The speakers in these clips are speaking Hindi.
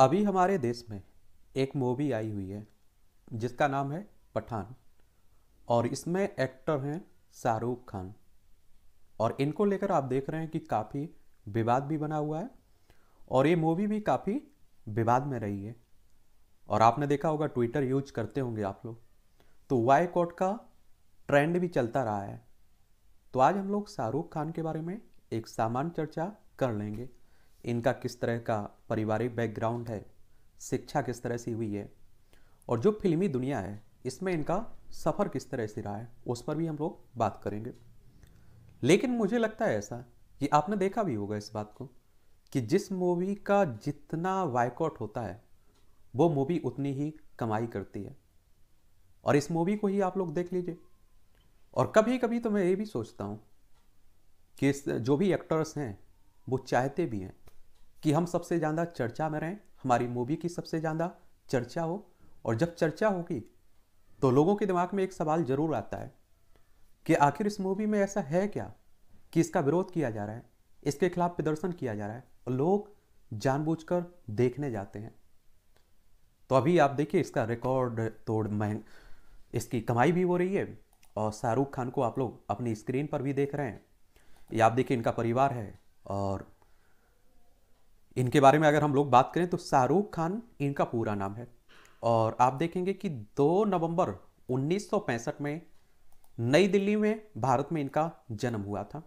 अभी हमारे देश में एक मूवी आई हुई है जिसका नाम है पठान और इसमें एक्टर हैं शाहरुख खान और इनको लेकर आप देख रहे हैं कि काफ़ी विवाद भी बना हुआ है और ये मूवी भी काफ़ी विवाद में रही है और आपने देखा होगा ट्विटर यूज करते होंगे आप लोग तो वाई कोट का ट्रेंड भी चलता रहा है तो आज हम लोग शाहरुख खान के बारे में एक सामान्य चर्चा कर लेंगे इनका किस तरह का पारिवारिक बैकग्राउंड है शिक्षा किस तरह से हुई है और जो फिल्मी दुनिया है इसमें इनका सफ़र किस तरह से रहा है उस पर भी हम लोग बात करेंगे लेकिन मुझे लगता है ऐसा कि आपने देखा भी होगा इस बात को कि जिस मूवी का जितना वाइकआउट होता है वो मूवी उतनी ही कमाई करती है और इस मूवी को ही आप लोग देख लीजिए और कभी कभी तो मैं ये भी सोचता हूँ कि जो भी एक्टर्स हैं वो चाहते भी हैं कि हम सबसे ज़्यादा चर्चा में रहें हमारी मूवी की सबसे ज़्यादा चर्चा हो और जब चर्चा होगी तो लोगों के दिमाग में एक सवाल ज़रूर आता है कि आखिर इस मूवी में ऐसा है क्या कि इसका विरोध किया जा रहा है इसके खिलाफ प्रदर्शन किया जा रहा है और लोग जानबूझकर देखने जाते हैं तो अभी आप देखिए इसका रिकॉर्ड तोड़ महंग इसकी कमाई भी हो रही है और शाहरुख खान को आप लोग अपनी स्क्रीन पर भी देख रहे हैं ये आप देखिए इनका परिवार है और इनके बारे में अगर हम लोग बात करें तो शाहरुख खान इनका पूरा नाम है और आप देखेंगे कि 2 नवंबर 1965 में नई दिल्ली में भारत में इनका जन्म हुआ था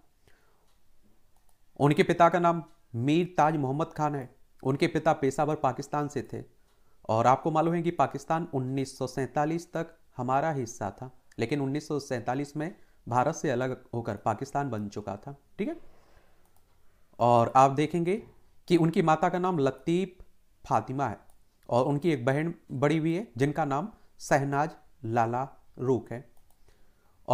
उनके पिता का नाम मीर ताज मोहम्मद खान है उनके पिता पेशावर पाकिस्तान से थे और आपको मालूम है कि पाकिस्तान उन्नीस तक हमारा हिस्सा था लेकिन उन्नीस में भारत से अलग होकर पाकिस्तान बन चुका था ठीक है और आप देखेंगे कि उनकी माता का नाम लतीफ़ फातिमा है और उनकी एक बहन बड़ी हुई है जिनका नाम सहनाज लाला रूख है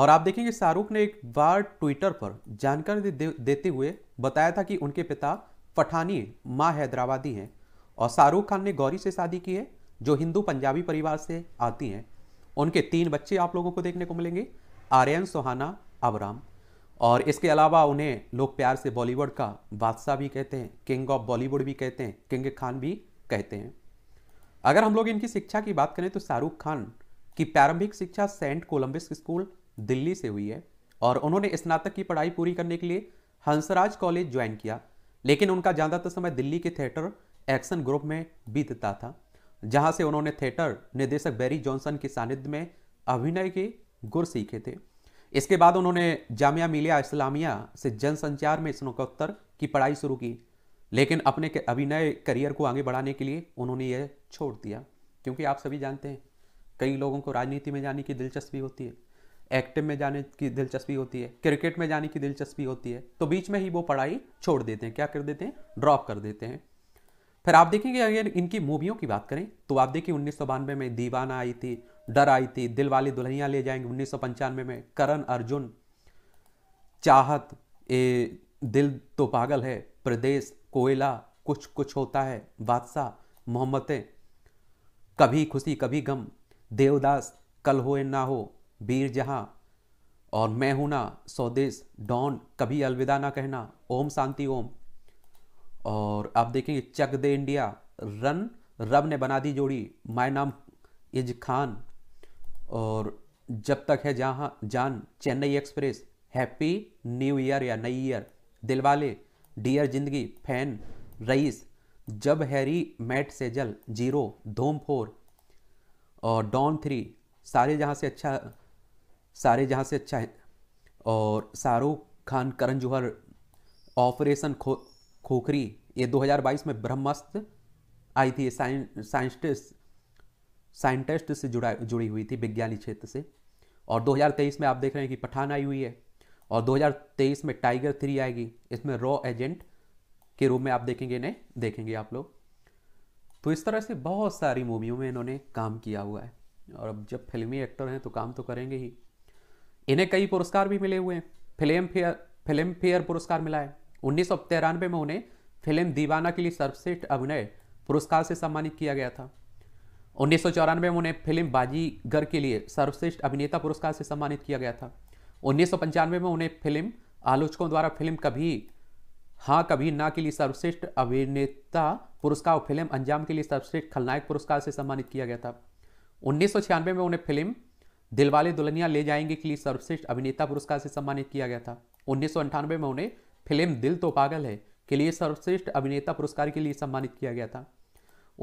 और आप देखेंगे शाहरुख ने एक बार ट्विटर पर जानकारी दे, देते हुए बताया था कि उनके पिता पठानी माँ हैदराबादी हैं और शाहरुख खान ने गौरी से शादी की है जो हिंदू पंजाबी परिवार से आती हैं उनके तीन बच्चे आप लोगों को देखने को मिलेंगे आर्यन सोहाना अबराम और इसके अलावा उन्हें लोग प्यार से बॉलीवुड का बादशाह भी कहते हैं किंग ऑफ बॉलीवुड भी कहते हैं किंग खान भी कहते हैं अगर हम लोग इनकी शिक्षा की बात करें तो शाहरुख खान की प्रारंभिक शिक्षा सेंट कोलम्बिस स्कूल दिल्ली से हुई है और उन्होंने स्नातक की पढ़ाई पूरी करने के लिए हंसराज कॉलेज ज्वाइन किया लेकिन उनका ज़्यादातर समय दिल्ली के थिएटर एक्शन ग्रुप में बीतता था जहाँ से उन्होंने थिएटर निर्देशक बैरी जॉनसन के सानिध्य में अभिनय के गुर सीखे थे इसके बाद उन्होंने जामिया मिलिया इस्लामिया से जनसंचार में स्नोकोत्तर की पढ़ाई शुरू की लेकिन अपने अभिनय करियर को आगे बढ़ाने के लिए उन्होंने यह छोड़ दिया क्योंकि आप सभी जानते हैं कई लोगों को राजनीति में जाने की दिलचस्पी होती है एक्टिव में जाने की दिलचस्पी होती है क्रिकेट में जाने की दिलचस्पी होती है तो बीच में ही वो पढ़ाई छोड़ देते हैं क्या कर देते हैं ड्रॉप कर देते हैं फिर आप देखेंगे अगर इनकी मूवियों की बात करें तो आप देखिए उन्नीस में दीवाना आई थी डर आई थी दिल वाली दुल्हनिया ले जाएंगे उन्नीस में करण अर्जुन चाहत ए, दिल तो पागल है प्रदेश कोयला कुछ कुछ होता है बादशाह मोहम्मत कभी खुशी कभी गम देवदास कल हो ना हो वीर जहाँ और मैं हूं ना स्वदेश डॉन कभी अलविदा ना कहना ओम शांति ओम और आप देखेंगे चक दे इंडिया रन रब ने बना दी जोड़ी माय नाम इज खान और जब तक है जहाँ Jaan Chennai Express happy new year या नई year Dilwale dear Zindagi fan Raees Jab Harry met Sejal zero Dhoom four और डॉन थ्री सारे जहाँ से अच्छा सारे जहाँ से अच्छा है और शाहरुख खान करण जौहर ऑपरेशन खो खोखरी ये 2022 में ब्रह्मस्त आई थी साइंटिस्ट साइंटिस्ट से जुड़ा जुड़ी हुई थी विज्ञानी क्षेत्र से और 2023 में आप देख रहे हैं कि पठान आई हुई है और 2023 में टाइगर थ्री आएगी इसमें रॉ एजेंट के रूप में आप देखेंगे इन्हें देखेंगे आप लोग तो इस तरह से बहुत सारी मूवियों में इन्होंने काम किया हुआ है और अब जब फिल्मी एक्टर हैं तो काम तो करेंगे ही इन्हें कई पुरस्कार भी मिले हुए हैं फिल्म फेयर फिल्म फेयर पुरस्कार मिला है उन्नीस में उन्हें फिल्म दीवाना के लिए सर्वश्रेष्ठ अभिनय पुरस्कार से सम्मानित किया गया था उन्नीस में उन्हें फिल्म बाजीगर के लिए सर्वश्रेष्ठ अभिनेता पुरस्कार से सम्मानित किया गया था उन्नीस में उन्हें फिल्म आलोचकों द्वारा फिल्म कभी हाँ कभी ना के लिए सर्वश्रेष्ठ अभिनेता पुरस्कार और फिल्म अंजाम के लिए सर्वश्रेष्ठ खलनायक पुरस्कार से सम्मानित किया गया था उन्नीस में उन्हें फिल्म दिलवाले दुल्हनिया ले जाएंगे के लिए सर्वश्रेष्ठ अभिनेता पुरस्कार से सम्मानित किया गया था उन्नीस में उन्हें फिल्म दिल तो पागल है के लिए सर्वश्रेष्ठ अभिनेता पुरस्कार के लिए सम्मानित किया गया था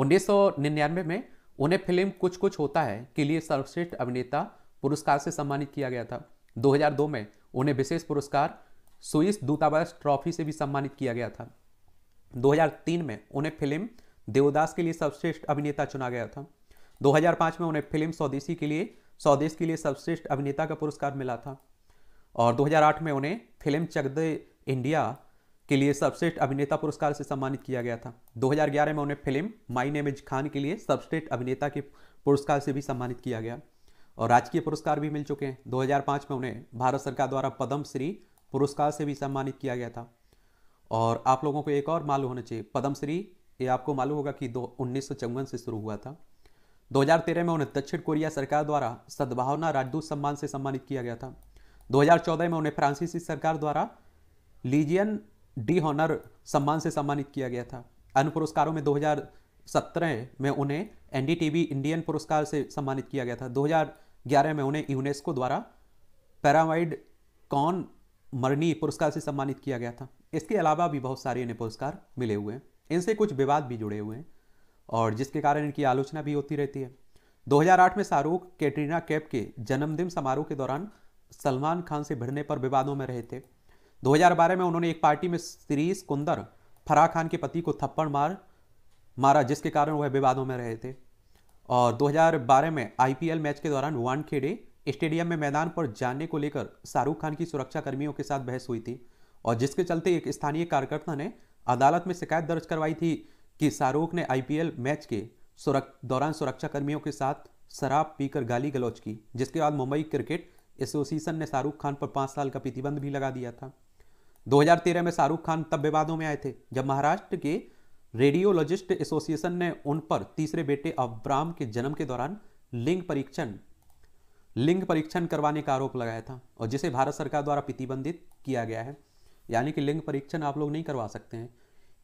उन्नीस में उन्हें फिल्म कुछ कुछ होता है के लिए सर्वश्रेष्ठ अभिनेता पुरस्कार से सम्मानित किया गया था 2002 में उन्हें विशेष पुरस्कार स्विस दूतावास ट्रॉफी से भी सम्मानित किया गया था 2003 में उन्हें फिल्म देवदास के लिए सर्वश्रेष्ठ अभिनेता चुना गया था 2005 में उन्हें फिल्म स्वदेशी के लिए स्वदेश के लिए सर्वश्रेष्ठ अभिनेता का पुरस्कार मिला था और दो में उन्हें फिल्म चक द इंडिया के लिए सर्वश्रेष्ठ अभिनेता पुरस्कार से सम्मानित किया गया था 2011 में उन्हें film my name is Khan के लिए सर्वश्रेष्ठ अभिनेता के पुरस्कार से भी सम्मानित किया गया और राजकीय पुरस्कार भी मिल चुके हैं 2005 में उन्हें भारत सरकार द्वारा पद्म श्री पुरस्कार से भी सम्मानित किया गया था और आप लोगों को एक और मालूम होना चाहिए पद्मश्री ये आपको मालूम होगा कि दो उन्नीस से शुरू हुआ था 2013 में उन्हें दक्षिण कोरिया सरकार द्वारा सद्भावना राजदूत सम्मान से सम्मानित किया गया था दो में उन्हें फ्रांसीसी सरकार द्वारा लीजियन डी हॉनर सम्मान से सम्मानित किया गया था अन्य पुरस्कारों में 2017 में उन्हें एनडीटीवी इंडियन पुरस्कार से सम्मानित किया गया था 2011 में उन्हें यूनेस्को द्वारा पैरावाइड कॉन मरनी पुरस्कार से सम्मानित किया गया था इसके अलावा भी बहुत सारे इन्हें पुरस्कार मिले हुए हैं इनसे कुछ विवाद भी जुड़े हुए हैं और जिसके कारण इनकी आलोचना भी होती रहती है 2008 में शाहरुख कैटरीना कैप के जन्मदिन समारोह के दौरान सलमान खान से भिड़ने पर विवादों में रहे थे 2012 में उन्होंने एक पार्टी में सीरीस कुंदर फराह खान के पति को थप्पड़ मार मारा जिसके कारण वह विवादों में रहे थे और 2012 में आईपीएल मैच के दौरान वानखेड़े स्टेडियम में मैदान पर जाने को लेकर शाहरुख खान की सुरक्षा कर्मियों के साथ बहस हुई थी और जिसके चलते एक स्थानीय कार्यकर्ता ने अदालत में शिकायत दर्ज करवाई थी कि शाहरुख ने आईपीएल मैच के सुरक, दौरान सुरक्षाकर्मियों के साथ शराब पीकर गाली गलौज की जिसके बाद मुंबई क्रिकेट एसोसिएशन ने शाहरुख खान पर पाँच साल का प्रतिबंध भी लगा दिया था 2013 में शाहरुख खान तब विवादों में आए थे जब महाराष्ट्र के रेडियोलॉजिस्ट एसोसिएशन ने उन पर तीसरे बेटे अब्राम के जन्म के दौरान लिंग परीक्षण लिंग परीक्षण करवाने का आरोप लगाया था और जिसे भारत सरकार द्वारा प्रतिबंधित किया गया है यानी कि लिंग परीक्षण आप लोग नहीं करवा सकते हैं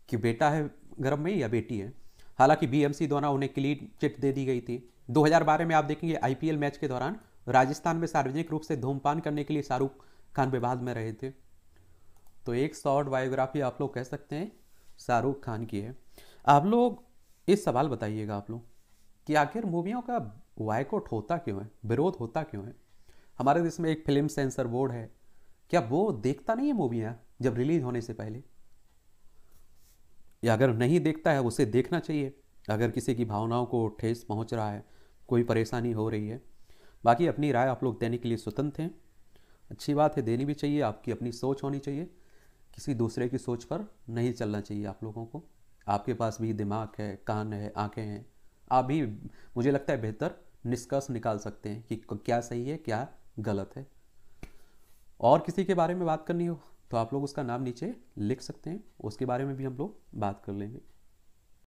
कि बेटा है गर्भ में या बेटी है हालांकि बीएमसी द्वारा उन्हें क्लीन चिट दे दी गई थी 2012 में आप देखेंगे आईपीएल मैच के दौरान राजस्थान में सार्वजनिक रूप से धूमपान करने के लिए शाहरुख खान विवाद में रहे थे तो एक शॉर्ट बायोग्राफी आप लोग कह सकते हैं शाहरुख खान की है आप लोग इस सवाल बताइएगा आप लोग कि आखिर मूवियों का वायकोट होता क्यों है विरोध होता क्यों है हमारे देश में एक फिल्म सेंसर बोर्ड है क्या वो देखता नहीं है मूवियाँ जब रिलीज होने से पहले या अगर नहीं देखता है उसे देखना चाहिए अगर किसी की भावनाओं को ठेस पहुंच रहा है कोई परेशानी हो रही है बाकी अपनी राय आप लोग देने के लिए स्वतंत्र हैं अच्छी बात है देनी भी चाहिए आपकी अपनी सोच होनी चाहिए किसी दूसरे की सोच पर नहीं चलना चाहिए आप लोगों को आपके पास भी दिमाग है कान है आँखें हैं आप भी मुझे लगता है बेहतर निष्कर्ष निकाल सकते हैं कि क्या सही है क्या गलत है और किसी के बारे में बात करनी हो तो आप लोग उसका नाम नीचे लिख सकते हैं उसके बारे में भी हम लोग बात कर लेंगे